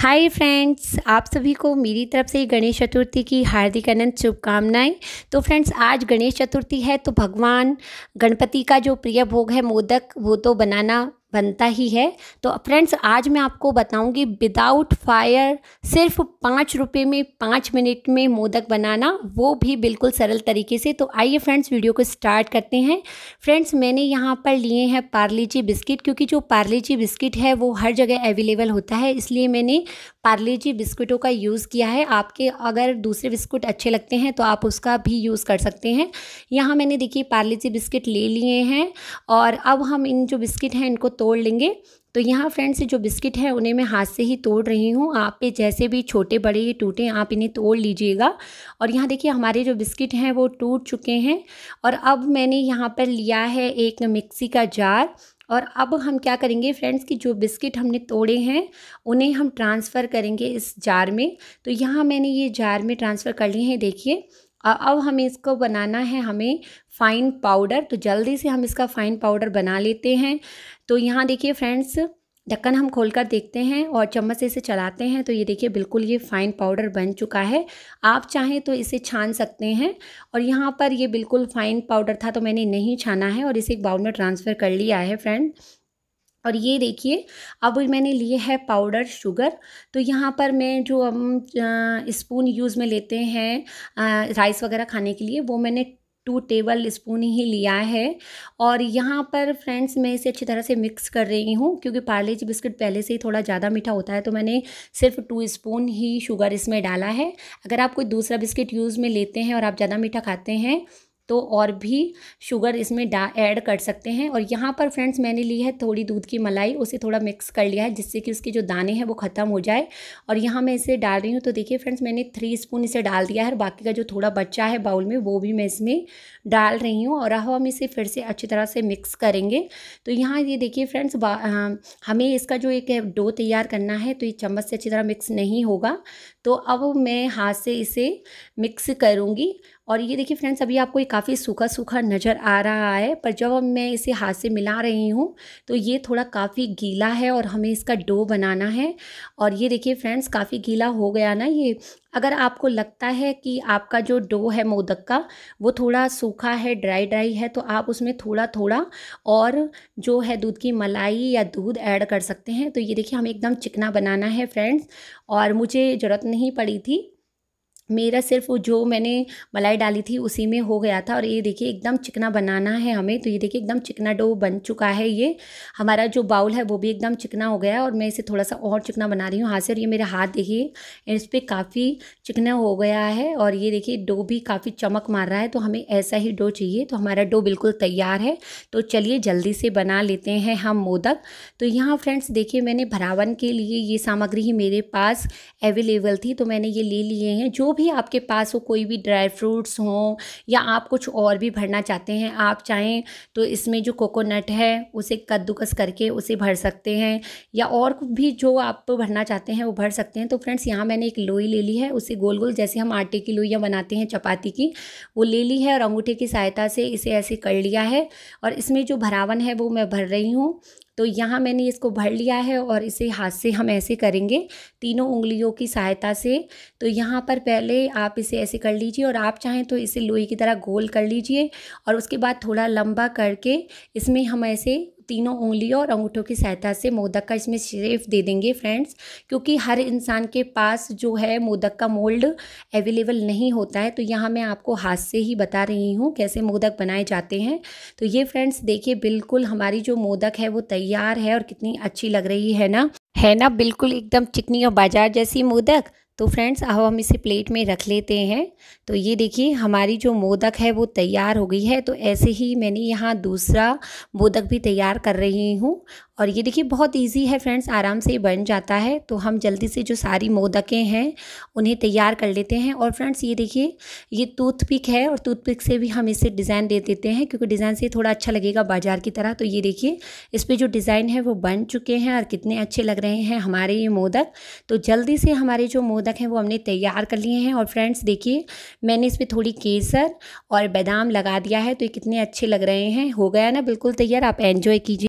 hi friends आप सभी को मेरी तरफ से गणेश चतुर्थी की हार्दिक अनंत शुभकामनाएं तो फ्रेंड्स आज गणेश चतुर्थी है तो भगवान गणपति का जो प्रिय भोग है मोदक वो तो बनाना बनता ही है तो फ्रेंड्स आज मैं आपको बताऊंगी विदाउट फायर सिर्फ पाँच रुपये में पाँच मिनट में मोदक बनाना वो भी बिल्कुल सरल तरीके से तो आइए फ्रेंड्स वीडियो को स्टार्ट करते हैं फ्रेंड्स मैंने यहाँ पर लिए हैं पार्लीजी जी बिस्किट क्योंकि जो पार्ली जी बिस्किट है वो हर जगह अवेलेबल होता है इसलिए मैंने पार्लीजी जी बिस्किटों का यूज़ किया है आपके अगर दूसरे बिस्कुट अच्छे लगते हैं तो आप उसका भी यूज़ कर सकते हैं यहाँ मैंने देखिए पार्ली जी बिस्किट ले लिए हैं और अब हम इन जो बिस्किट हैं इनको तोड़ लेंगे तो यहाँ फ्रेंड्स जो बिस्किट है उन्हें मैं हाथ से ही तोड़ रही हूँ आप पे जैसे भी छोटे बड़े ये टूटे आप इन्हें तोड़ लीजिएगा और यहाँ देखिए हमारे जो बिस्किट हैं वो टूट चुके हैं और अब मैंने यहाँ पर लिया है एक मिक्सी का जार और अब हम क्या करेंगे फ्रेंड्स कि जो बिस्किट हमने तोड़े हैं उन्हें हम ट्रांसफ़र करेंगे इस जार में तो यहाँ मैंने ये जार में ट्रांसफ़र कर लिए हैं देखिए अब हमें इसको बनाना है हमें फ़ाइन पाउडर तो जल्दी से हम इसका फ़ाइन पाउडर बना लेते हैं तो यहाँ देखिए फ्रेंड्स ढक्कन हम खोलकर देखते हैं और चम्मच से इसे चलाते हैं तो ये देखिए बिल्कुल ये फ़ाइन पाउडर बन चुका है आप चाहें तो इसे छान सकते हैं और यहाँ पर ये बिल्कुल फ़ाइन पाउडर था तो मैंने नहीं छाना है और इसे एक बाउल में ट्रांसफ़र कर लिया है फ्रेंड और ये देखिए अब मैंने लिए है पाउडर शुगर तो यहाँ पर मैं जो हम स्पून यूज़ में लेते हैं राइस वगैरह खाने के लिए वो मैंने टू टेबल स्पून ही लिया है और यहाँ पर फ्रेंड्स मैं इसे अच्छी तरह से मिक्स कर रही हूँ क्योंकि पार्ले जी बिस्किट पहले से ही थोड़ा ज़्यादा मीठा होता है तो मैंने सिर्फ टू स्पून ही शुगर इसमें डाला है अगर आप कोई दूसरा बिस्किट यूज़ में लेते हैं और आप ज़्यादा मीठा खाते हैं तो और भी शुगर इसमें डा ऐड कर सकते हैं और यहाँ पर फ्रेंड्स मैंने ली है थोड़ी दूध की मलाई उसे थोड़ा मिक्स कर लिया है जिससे कि उसके जो दाने हैं वो ख़त्म हो जाए और यहाँ मैं इसे डाल रही हूँ तो देखिए फ्रेंड्स मैंने थ्री स्पून इसे डाल दिया है और बाकी का जो थोड़ा बच्चा है बाउल में वो भी मैं इसमें डाल रही हूँ और हम इसे फिर से अच्छी तरह से मिक्स करेंगे तो यहाँ ये देखिए फ्रेंड्स हमें इसका जो एक डो तैयार करना है तो ये चम्मच से अच्छी तरह मिक्स नहीं होगा तो अब मैं हाथ से इसे मिक्स करूँगी और ये देखिए फ्रेंड्स अभी आपको ये काफ़ी सूखा सूखा नज़र आ रहा है पर जब अब मैं इसे हाथ से मिला रही हूँ तो ये थोड़ा काफ़ी गीला है और हमें इसका डो बनाना है और ये देखिए फ्रेंड्स काफ़ी गीला हो गया ना ये अगर आपको लगता है कि आपका जो डो है मोदक का वो थोड़ा सूखा है ड्राई ड्राई है तो आप उसमें थोड़ा थोड़ा और जो है दूध की मलाई या दूध ऐड कर सकते हैं तो ये देखिए हमें एकदम चिकना बनाना है फ्रेंड्स और मुझे ज़रूरत नहीं पड़ी थी मेरा सिर्फ जो मैंने मलाई डाली थी उसी में हो गया था और ये देखिए एकदम चिकना बनाना है हमें तो ये देखिए एकदम चिकना डो बन चुका है ये हमारा जो बाउल है वो भी एकदम चिकना हो गया है और मैं इसे थोड़ा सा और चिकना बना रही हूँ हाथ से और ये मेरे हाथ देखिए इस पर काफ़ी चिकना हो गया है और ये देखिए डो भी काफ़ी चमक मार रहा है तो हमें ऐसा ही डो चाहिए तो हमारा डो बिल्कुल तैयार है तो चलिए जल्दी से बना लेते हैं हम मोदक तो यहाँ फ्रेंड्स देखिए मैंने भरावन के लिए ये सामग्री ही मेरे पास अवेलेबल थी तो मैंने ये ले लिए हैं जो भी आपके पास हो कोई भी ड्राई फ्रूट्स हों या आप कुछ और भी भरना चाहते हैं आप चाहें तो इसमें जो कोकोनट है उसे कद्दूकस करके उसे भर सकते हैं या और भी जो आप भरना चाहते हैं वो भर सकते हैं तो फ्रेंड्स यहाँ मैंने एक लोई ले ली है उसे गोल गोल जैसे हम आटे की लोइयाँ बनाते हैं चपाती की वो ले ली है और अंगूठे की सहायता से इसे ऐसे कर लिया है और इसमें जो भरावन है वो मैं भर रही हूँ तो यहाँ मैंने इसको भर लिया है और इसे हाथ से हम ऐसे करेंगे तीनों उंगलियों की सहायता से तो यहाँ पर पहले आप इसे ऐसे कर लीजिए और आप चाहें तो इसे लोई की तरह गोल कर लीजिए और उसके बाद थोड़ा लंबा करके इसमें हम ऐसे तीनों उंगलियों और अंगूठों की सहायता से मोदक का इसमें शेप दे देंगे फ्रेंड्स क्योंकि हर इंसान के पास जो है मोदक का मोल्ड अवेलेबल नहीं होता है तो यहाँ मैं आपको हाथ से ही बता रही हूँ कैसे मोदक बनाए जाते हैं तो ये फ्रेंड्स देखिए बिल्कुल हमारी जो मोदक है वो तैयार है और कितनी अच्छी लग रही है ना है ना बिल्कुल एकदम चिकनी और बाजार जैसी मोदक तो फ्रेंड्स अब हम इसे प्लेट में रख लेते हैं तो ये देखिए हमारी जो मोदक है वो तैयार हो गई है तो ऐसे ही मैंने यहाँ दूसरा मोदक भी तैयार कर रही हूँ और ये देखिए बहुत इजी है फ्रेंड्स आराम से बन जाता है तो हम जल्दी से जो सारी मोदकें हैं उन्हें तैयार कर लेते हैं और फ्रेंड्स ये देखिए ये टूथपिक है और टूथपिक से भी हम इसे डिज़ाइन दे देते हैं क्योंकि डिज़ाइन से थोड़ा अच्छा लगेगा बाजार की तरह तो ये देखिए इस पर जो डिज़ाइन है वो बन चुके हैं और कितने अच्छे लग रहे हैं हमारे ये मोदक तो जल्दी से हमारे जो मोदक हैं वो हमने तैयार कर लिए हैं और फ्रेंड्स देखिए मैंने इस पर थोड़ी केसर और बादाम लगा दिया है तो ये कितने अच्छे लग रहे हैं हो गया ना बिल्कुल तैयार आप एन्जॉय कीजिए